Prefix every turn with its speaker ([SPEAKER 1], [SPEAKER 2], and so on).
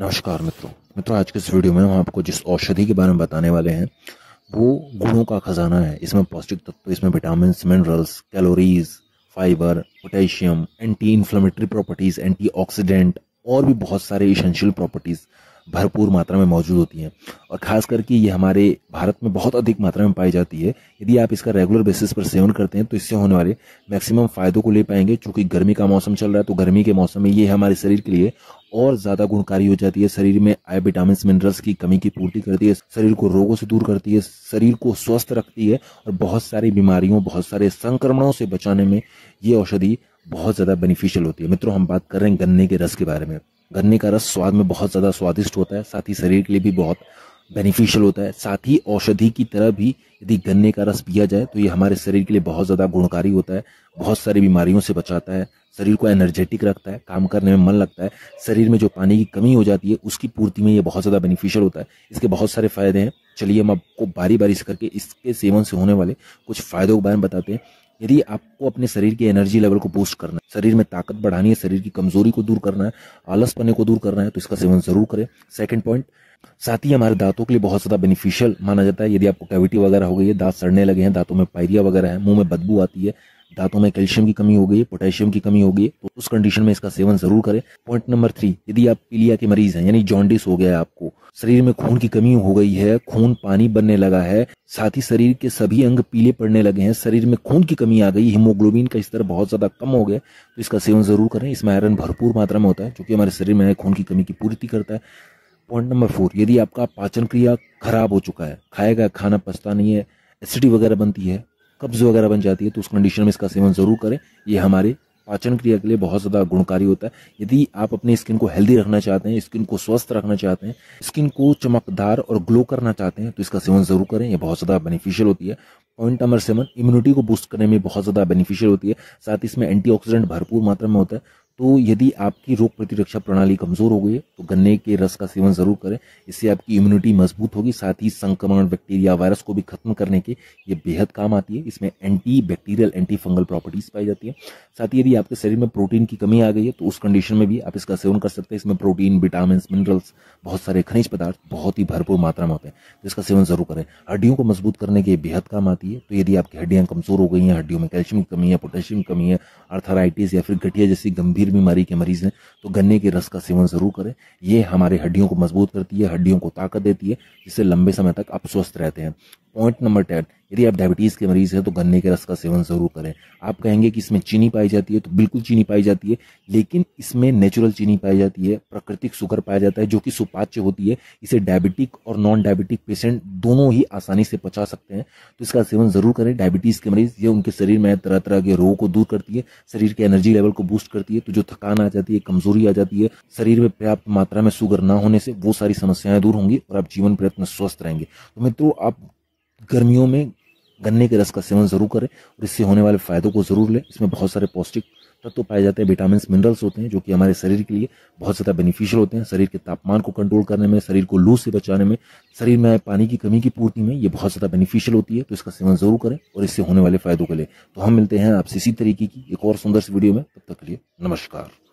[SPEAKER 1] नमस्कार मित्रों मित्रों आज के इस वीडियो में हम आपको जिस औषधि के बारे में बताने वाले हैं वो गुणों का खजाना है इसमें पौष्टिक तत्व इसमें vitamin minerals calories fibre potassium anti inflammatory properties antioxidant और भी बहुत सारे इसेंशियल प्रॉपर्टीज़ भरपूर मात्रा में मौजूद होती हैं और ख़ास करके ये हमारे भारत में बहुत अधिक मात्रा में पाई जाती है यदि आप इसका रेगुलर बेसिस पर सेवन करते हैं तो इससे होने वाले मैक्सिमम फ़ायदों को ले पाएंगे चूँकि गर्मी का मौसम चल रहा है तो गर्मी के मौसम में ये हमारे शरीर के लिए और ज्यादा गुणकारी हो जाती है शरीर में आय विटामिन मिनरल्स की कमी की पूर्ति करती है शरीर को रोगों से दूर करती है शरीर को स्वस्थ रखती है और बहुत सारी बीमारियों बहुत सारे संक्रमणों से बचाने में ये औषधि बहुत ज़्यादा बेनिफिशियल होती है मित्रों हम बात कर रहे हैं गन्ने के रस के बारे में गन्ने का रस स्वाद में बहुत ज़्यादा स्वादिष्ट होता है साथ ही शरीर के लिए भी बहुत बेनिफिशियल होता है साथ ही औषधि की तरह भी यदि गन्ने का रस पिया जाए तो ये हमारे शरीर के लिए बहुत ज़्यादा गुणकारी होता है बहुत सारी बीमारियों से बचाता है शरीर को एनर्जेटिक रखता है काम करने में मन लगता है शरीर में जो पानी की कमी हो जाती है उसकी पूर्ति में ये बहुत ज़्यादा बेनिफिशियल होता है इसके बहुत सारे फायदे हैं चलिए हम आपको बारी बारी से करके इसके सेवन से होने वाले कुछ फायदों के बारे में बताते हैं यदि आपको अपने शरीर की एनर्जी लेवल को बूस्ट करना है शरीर में ताकत बढ़ानी है शरीर की कमजोरी को दूर करना है आलस पने को दूर करना है तो इसका सेवन जरूर करें सेकंड पॉइंट साथ ही हमारे दांतों के लिए बहुत ज्यादा बेनिफिशियल माना जाता है यदि आपको कैविटी वगैरह हो गई है दांत सड़ने लगे हैं दांतों में पायरिया वगैरह है मुंह में बदबू आती है दांतों में कैल्शियम की कमी हो गई है पोटेशियम की कमी हो गई है तो उस कंडीशन में इसका सेवन जरूर करें पॉइंट नंबर थ्री यदि आप पीलिया के मरीज हैं यानी जॉन्डिस हो गया है आपको शरीर में खून की कमी हो गई है खून पानी बनने लगा है साथ ही शरीर के सभी अंग पीले पड़ने लगे हैं शरीर में खून की कमी आ गई हीमोग्लोबिन का स्तर बहुत ज़्यादा कम हो गया तो इसका सेवन ज़रूर करें इसमें आयरन भरपूर मात्रा में होता है जो कि हमारे शरीर में खून की कमी की पूर्ति करता है पॉइंट नंबर फोर यदि आपका पाचन क्रिया खराब हो चुका है खाएगा खाना पछता नहीं है एसिडिटी वगैरह बनती है कब्ज़ वगैरह बन जाती है तो उस कंडीशन में इसका सेवन ज़रूर करें ये हमारे पाचन क्रिया के लिए बहुत ज़्यादा गुणकारी होता है यदि आप अपनी स्किन को हेल्दी रखना चाहते हैं स्किन को स्वस्थ रखना चाहते हैं स्किन को चमकदार और ग्लो करना चाहते हैं तो इसका सेवन ज़रूर करें यह बहुत ज़्यादा बेनिफिशियल होती है पॉइंट नंबर सेवन इम्यूनिटी को बूस्ट करने में बहुत ज़्यादा बेनिफिशियल होती है साथ ही इसमें एंटीऑक्सीडेंट भरपूर मात्रा में होता है तो यदि आपकी रोग प्रतिरक्षा प्रणाली कमजोर हो गई है तो गन्ने के रस का सेवन जरूर करें इससे आपकी इम्यूनिटी मजबूत होगी साथ ही संक्रमण बैक्टीरिया वायरस को भी खत्म करने के ये बेहद काम आती है इसमें anti bacterial anti fungal properties पाई जाती है साथ ही यदि आपके शरीर में प्रोटीन की कमी आ गई है तो उस कंडीशन में भी आप इसका सेवन कर सकते हैं इसमें प्रोटीन विटामिन मिनरल्स बहुत सारे खनिज पदार्थ बहुत ही भरपूर मात्रा में होते हैं तो इसका सेवन जरूर करें हड्डियों को मजबूत करने के बेहद काम आती है तो यदि आपकी हड्डियां कमजोर हो गई हैं हड्डियों में कैल्शियम की कमी है पोटेशियम की कमी है अर्थराइटिस या फिर गठिया जैसी गंभीर गंभीर बीमारी के मरीज हैं तो गन्ने के रस का सेवन जरूर करें ये हमारे हड्डियों को मजबूत करती है हड्डियों को ताकत देती है जिससे लंबे समय तक आप स्वस्थ रहते हैं पॉइंट नंबर टेन यदि आप डायबिटीज़ के मरीज़ हैं तो गन्ने के रस का सेवन ज़रूर करें आप कहेंगे कि इसमें चीनी पाई जाती है तो बिल्कुल चीनी पाई जाती है लेकिन इसमें नेचुरल चीनी पाई जाती है प्राकृतिक शुगर पाया जाता है जो कि सुपाच्य होती है इसे डायबिटिक और नॉन डायबिटिक पेशेंट दोनों ही आसानी से पचा सकते हैं तो इसका सेवन ज़रूर करें डायबिटीज़ के मरीज़ ये उनके शरीर में तरह तरह के रोग को दूर करती है शरीर के एनर्जी लेवल को बूस्ट करती है तो जो थकान आ जाती है कमजोरी आ जाती है शरीर में पर्याप्त मात्रा में शुगर ना होने से वो सारी समस्याएं दूर होंगी और आप जीवन प्रयत्न स्वस्थ रहेंगे तो मित्रों आप गर्मियों में गन्ने के रस का सेवन जरूर करें और इससे होने वाले फायदों को जरूर लें इसमें बहुत सारे पौष्टिक तत्व तो पाए जाते हैं विटामिन मिनरल्स होते हैं जो कि हमारे शरीर के लिए बहुत ज़्यादा बेनिफिशियल होते हैं शरीर के तापमान को कंट्रोल करने में शरीर को लू से बचाने में शरीर में पानी की कमी की पूर्ति में ये बहुत ज़्यादा बेनिफिशियल होती है तो इसका सेवन जरूर करें और इससे होने वाले फायदों के लिए तो हम मिलते हैं आपसे इसी तरीके की एक और सुंदर सी वीडियो में तब तक के लिए नमस्कार